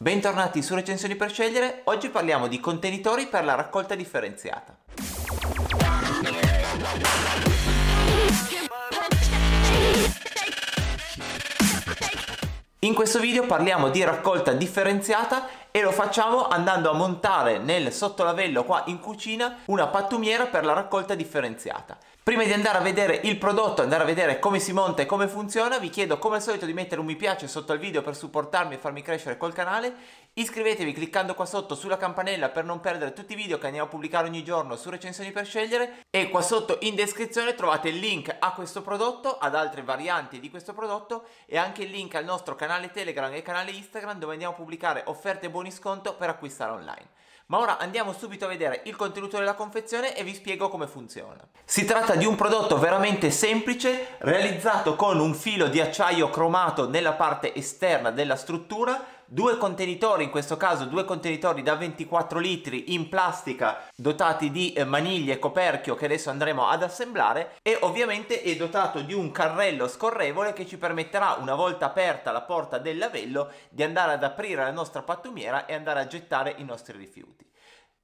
Bentornati su Recensioni per scegliere, oggi parliamo di contenitori per la raccolta differenziata. In questo video parliamo di raccolta differenziata e lo facciamo andando a montare nel sottolavello qua in cucina una pattumiera per la raccolta differenziata. Prima di andare a vedere il prodotto, andare a vedere come si monta e come funziona, vi chiedo come al solito di mettere un mi piace sotto al video per supportarmi e farmi crescere col canale. Iscrivetevi cliccando qua sotto sulla campanella per non perdere tutti i video che andiamo a pubblicare ogni giorno su recensioni per scegliere e qua sotto in descrizione trovate il link a questo prodotto, ad altre varianti di questo prodotto e anche il link al nostro canale Telegram e canale Instagram dove andiamo a pubblicare offerte e buoni sconto per acquistare online. Ma ora andiamo subito a vedere il contenuto della confezione e vi spiego come funziona. Si tratta di un prodotto veramente semplice, realizzato con un filo di acciaio cromato nella parte esterna della struttura, due contenitori, in questo caso due contenitori da 24 litri in plastica dotati di eh, maniglie e coperchio che adesso andremo ad assemblare e ovviamente è dotato di un carrello scorrevole che ci permetterà una volta aperta la porta del lavello di andare ad aprire la nostra pattumiera e andare a gettare i nostri rifiuti.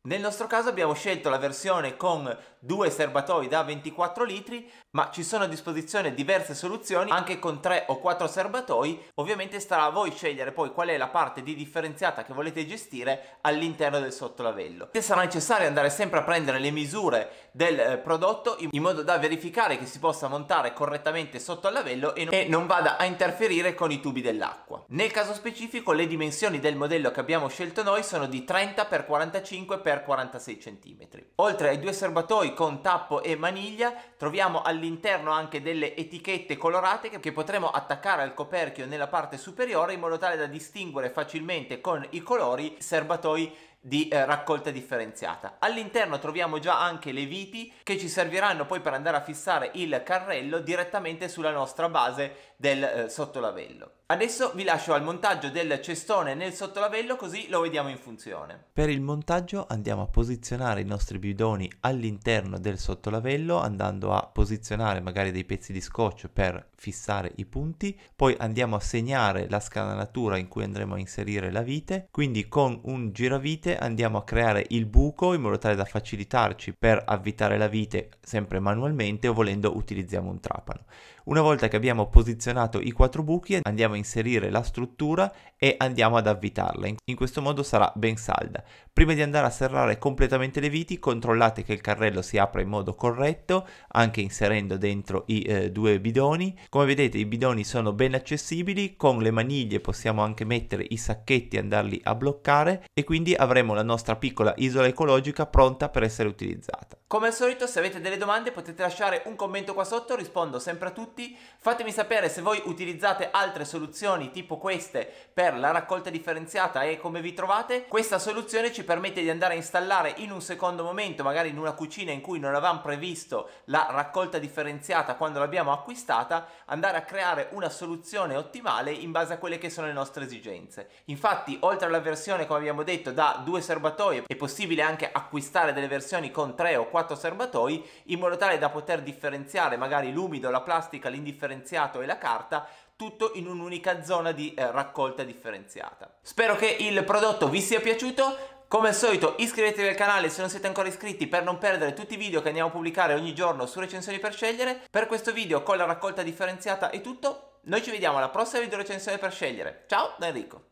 Nel nostro caso abbiamo scelto la versione con due serbatoi da 24 litri, ma ci sono a disposizione diverse soluzioni anche con 3 o 4 serbatoi. Ovviamente starà a voi scegliere poi qual è la parte di differenziata che volete gestire all'interno del sottolavello. E sarà necessario andare sempre a prendere le misure del eh, prodotto in modo da verificare che si possa montare correttamente sotto al lavello e non vada a interferire con i tubi dell'acqua. Nel caso specifico le dimensioni del modello che abbiamo scelto noi sono di 30 x 45 x 46 cm. Oltre ai due serbatoi con tappo e maniglia troviamo all'interno anche delle etichette colorate che, che potremo attaccare al coperchio nella parte superiore in modo tale da distinguere facilmente con i colori serbatoi di eh, raccolta differenziata. All'interno troviamo già anche le viti che ci serviranno poi per andare a fissare il carrello direttamente sulla nostra base del eh, sottolavello. Adesso vi lascio al montaggio del cestone nel sottolavello così lo vediamo in funzione. Per il montaggio andiamo a posizionare i nostri bidoni all'interno del sottolavello andando a posizionare magari dei pezzi di scotch per fissare i punti, poi andiamo a segnare la scanalatura in cui andremo a inserire la vite, quindi con un giravite andiamo a creare il buco in modo tale da facilitarci per avvitare la vite sempre manualmente o volendo utilizziamo un trapano. Una volta che abbiamo posizionato i quattro buchi andiamo a inserire la struttura e andiamo ad avvitarla. In questo modo sarà ben salda. Prima di andare a serrare completamente le viti controllate che il carrello si apra in modo corretto anche inserendo dentro i eh, due bidoni. Come vedete i bidoni sono ben accessibili, con le maniglie possiamo anche mettere i sacchetti e andarli a bloccare e quindi avremo la nostra piccola isola ecologica pronta per essere utilizzata. Come al solito se avete delle domande potete lasciare un commento qua sotto, rispondo sempre a tutti. Fatemi sapere se voi utilizzate altre soluzioni tipo queste per la raccolta differenziata e come vi trovate. Questa soluzione ci permette di andare a installare in un secondo momento, magari in una cucina in cui non avevamo previsto la raccolta differenziata quando l'abbiamo acquistata, andare a creare una soluzione ottimale in base a quelle che sono le nostre esigenze. Infatti oltre alla versione come abbiamo detto da due serbatoie è possibile anche acquistare delle versioni con tre o quattro quattro serbatoi in modo tale da poter differenziare magari l'umido, la plastica, l'indifferenziato e la carta tutto in un'unica zona di eh, raccolta differenziata. Spero che il prodotto vi sia piaciuto, come al solito iscrivetevi al canale se non siete ancora iscritti per non perdere tutti i video che andiamo a pubblicare ogni giorno su recensioni per scegliere. Per questo video con la raccolta differenziata è tutto, noi ci vediamo alla prossima video recensione per scegliere. Ciao da Enrico!